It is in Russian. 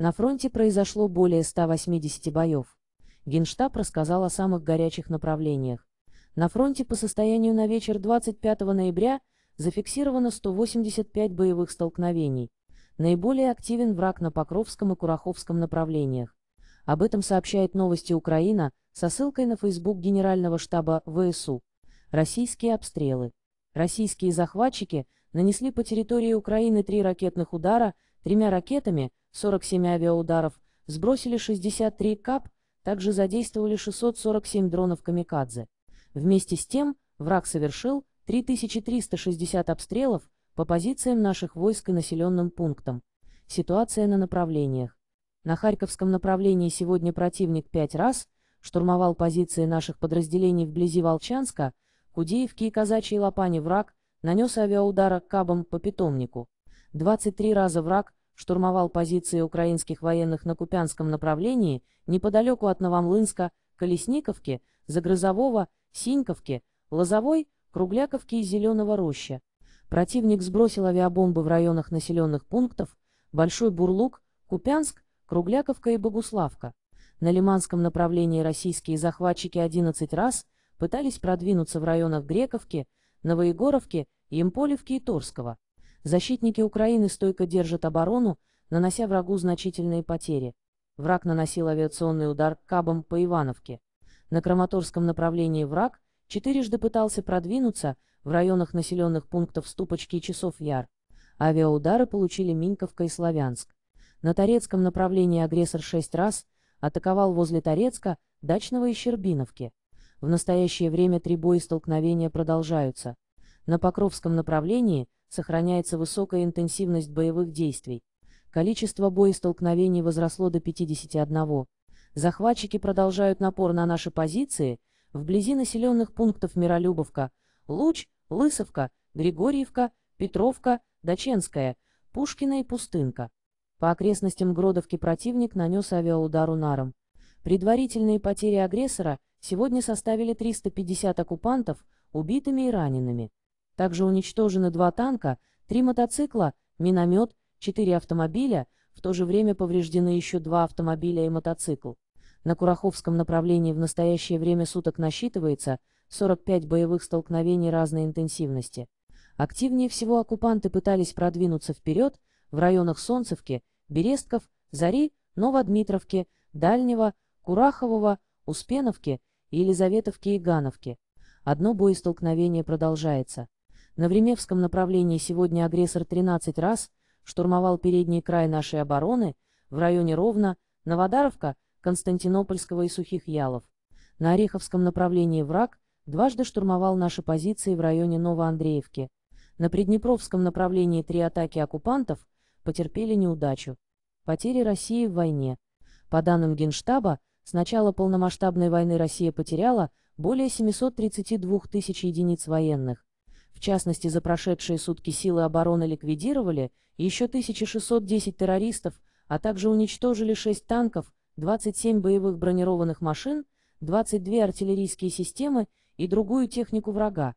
На фронте произошло более 180 боев. Генштаб рассказал о самых горячих направлениях. На фронте по состоянию на вечер 25 ноября зафиксировано 185 боевых столкновений. Наиболее активен враг на Покровском и Кураховском направлениях. Об этом сообщает новости Украина со ссылкой на фейсбук Генерального штаба ВСУ. Российские обстрелы. Российские захватчики нанесли по территории Украины три ракетных удара, тремя ракетами, 47 авиаударов, сбросили 63 КАП, также задействовали 647 дронов «Камикадзе». Вместе с тем, враг совершил 3360 обстрелов по позициям наших войск и населенным пунктам. Ситуация на направлениях. На Харьковском направлении сегодня противник пять раз штурмовал позиции наших подразделений вблизи Волчанска, Кудеевки и Казачьей Лопани враг нанес авиаудара кабом по питомнику. 23 раза враг штурмовал позиции украинских военных на Купянском направлении неподалеку от Новомлынска, Колесниковки, Загрызового, Синьковки, Лозовой, Кругляковки и Зеленого роща. Противник сбросил авиабомбы в районах населенных пунктов Большой Бурлук, Купянск, Кругляковка и Богуславка. На Лиманском направлении российские захватчики 11 раз пытались продвинуться в районах Грековки, Новоегоровки, Емполевки и Торского. Защитники Украины стойко держат оборону, нанося врагу значительные потери. Враг наносил авиационный удар кабом по Ивановке. На Краматорском направлении враг четырежды пытался продвинуться в районах населенных пунктов Ступочки и Часов Яр. Авиаудары получили Миньковка и Славянск. На Торецком направлении агрессор шесть раз атаковал возле Торецка, Дачного и Щербиновки. В настоящее время три боестолкновения продолжаются. На Покровском направлении – сохраняется высокая интенсивность боевых действий. Количество боестолкновений возросло до 51. Захватчики продолжают напор на наши позиции вблизи населенных пунктов Миролюбовка, Луч, Лысовка, Григорьевка, Петровка, Даченская, Пушкина и Пустынка. По окрестностям Гродовки противник нанес авиаудар унаром. Предварительные потери агрессора сегодня составили 350 оккупантов, убитыми и ранеными. Также уничтожены два танка, три мотоцикла, миномет, четыре автомобиля, в то же время повреждены еще два автомобиля и мотоцикл. На Кураховском направлении в настоящее время суток насчитывается 45 боевых столкновений разной интенсивности. Активнее всего оккупанты пытались продвинуться вперед в районах Солнцевки, Берестков, Зари, Новодмитровки, Дальнего, Курахового, Успеновки, Елизаветовки и Гановки. Одно боестолкновение продолжается. На Времевском направлении сегодня агрессор 13 раз штурмовал передний край нашей обороны в районе Ровно, Новодаровка, Константинопольского и Сухих Ялов. На Ореховском направлении враг дважды штурмовал наши позиции в районе Новоандреевки. На Приднепровском направлении три атаки оккупантов потерпели неудачу. Потери России в войне. По данным Генштаба, с начала полномасштабной войны Россия потеряла более 732 тысяч единиц военных, в частности, за прошедшие сутки силы обороны ликвидировали еще 1610 террористов, а также уничтожили 6 танков, 27 боевых бронированных машин, 22 артиллерийские системы и другую технику врага,